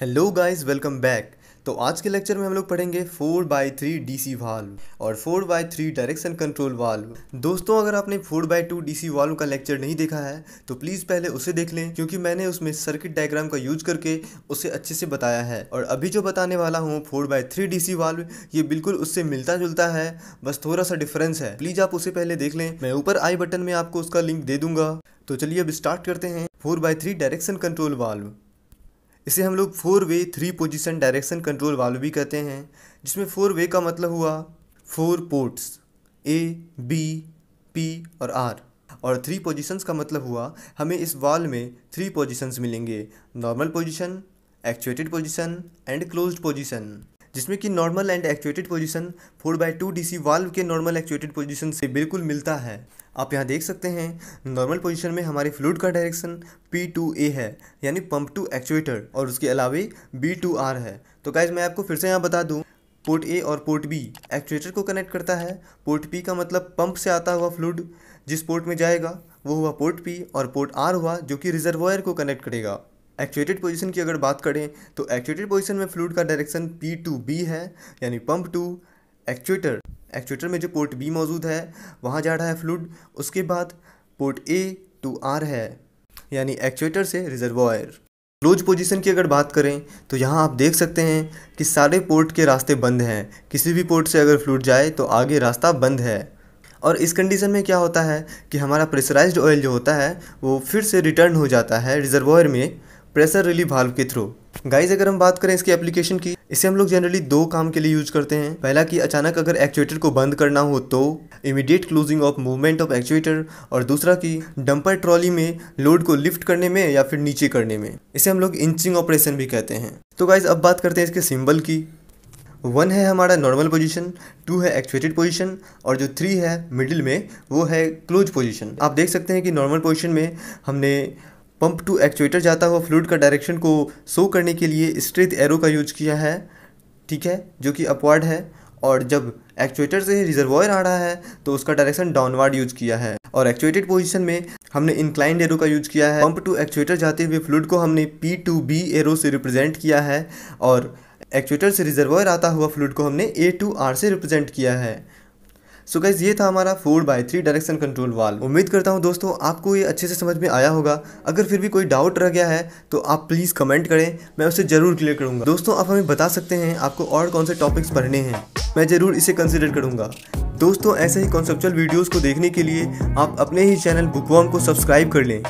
hello guys welcome back तो आज के लेक्चर में हम लोग पढ़ेंगे four by three D C valve और four by three direction control valve दोस्तों अगर आपने four by two D C valve का लेक्चर नहीं देखा है तो प्लीज़ पहले उसे देख लें क्योंकि मैंने उसमें सर्किट डायग्राम का यूज करके उसे अच्छे से बताया है और अभी जो बताने वाला हूँ four by three D C valve ये बिल्कुल उससे मिलता जुलता है बस थोड़ा सा डिफरेंस है प्लीज़ आप उसे पहले देख लें मैं ऊपर आई बटन में आपको उसका लिंक दे दूंगा तो चलिए अब स्टार्ट करते हैं four by three direction control valve इसे हम लोग four way three position direction control valve भी कहते हैं जिसमें फोर वे का मतलब हुआ four ports A B P और आर और थ्री पोजीशंस का मतलब हुआ हमें इस वाल में थ्री पोजीशंस मिलेंगे normal position actuated position and closed position जिसमें कि normal and actuated position four by two D C valve के नॉर्मल एक्चुएटेड पोजीशन से बिल्कुल मिलता है आप यहाँ देख सकते हैं नॉर्मल पोजीशन में हमारे फ्लूड का डायरेक्शन पी टू ए है यानी पंप टू एक्चुएटर और उसके अलावे आर है तो गाइज मैं आपको फिर से यहाँ बता दूँ पोर्ट ए और पोर्ट बी एक्चुएटर को कनेक्ट करता है पोर्ट पी का मतलब पंप से आता हुआ फ्लूड जिस पोर्ट में जाएगा वो हुआ पोर्ट पी और पोर्ट आर हुआ जो कि रिजर्वायर को कनेक्ट करेगा एक्चुएटेड पोजीशन की अगर बात करें तो एक्चुएटेड पोजीशन में फ्लूड का डायरेक्शन पी टू बी है यानी पंप टू एक्चुएटर एक्चुएटर में जो पोर्ट बी मौजूद है वहाँ जा रहा है फ्लूड उसके बाद पोर्ट ए टू आर है यानी एक्चुएटर से रिजर्वायर क्लोज पोजीशन की अगर बात करें तो यहाँ आप देख सकते हैं कि सारे पोर्ट के रास्ते बंद हैं किसी भी पोर्ट से अगर फ्लूड जाए तो आगे रास्ता बंद है और इस कंडीशन में क्या होता है कि हमारा प्रेशराइज ऑयल जो होता है वो फिर से रिटर्न हो जाता है रिजर्वायर में प्रेशर रिलीफ वाल्व के थ्रू गाइज अगर हम बात करें इसकी एप्लीकेशन की इसे हम लोग जनरली दो काम के लिए यूज करते हैं पहला कि अचानक अगर एक्चुएटर को बंद करना हो तो immediate closing of movement of actuator और दूसरा कि डंपर ट्रॉली में लोड को लिफ्ट करने में या फिर नीचे करने में इसे हम लोग इंचिंग ऑपरेशन भी कहते हैं तो गाइज अब बात करते हैं इसके सिम्बल की वन है हमारा नॉर्मल पोजीशन टू है एक्चुएटेड पोजीशन और जो थ्री है मिडिल में वो है क्लोज पोजीशन आप देख सकते हैं कि नॉर्मल पोजीशन में हमने पंप टू एक्चुएटर जाता हुआ फ्लूड का डायरेक्शन को शो करने के लिए स्ट्रेट एरो का यूज किया है ठीक है जो कि अपवर्ड है और जब एक्चुएटर से रिजर्वॉयर आ रहा है तो उसका डायरेक्शन डाउनवर्ड यूज किया है और एक्चुएटेड पोजीशन में हमने इंक्लाइंड एरो का यूज किया है पंप टू एक्चुएटर जाते हुए फ्लूड को हमने पी टू बी एरो से रिप्रेजेंट किया है और एक्चुएटर से रिजर्वॉयर आता हुआ फ्लूड को हमने ए टू आर से रिप्रेजेंट किया है सो गैस ये था हमारा four by three direction control valve उम्मीद करता हूँ दोस्तों आपको ये अच्छे से समझ में आया होगा अगर फिर भी कोई डाउट रह गया है तो आप प्लीज़ कमेंट करें मैं उसे ज़रूर क्लियर करूँगा दोस्तों आप हमें बता सकते हैं आपको और कौन से टॉपिक्स पढ़ने हैं मैं ज़रूर इसे कंसिडर करूँगा दोस्तों ऐसे ही कॉन्सेप्चुअल वीडियोज़ को देखने के लिए आप अपने ही चैनल बुकवॉम को सब्सक्राइब कर लें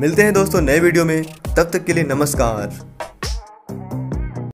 मिलते हैं दोस्तों नए वीडियो में तब तक के लिए नमस्कार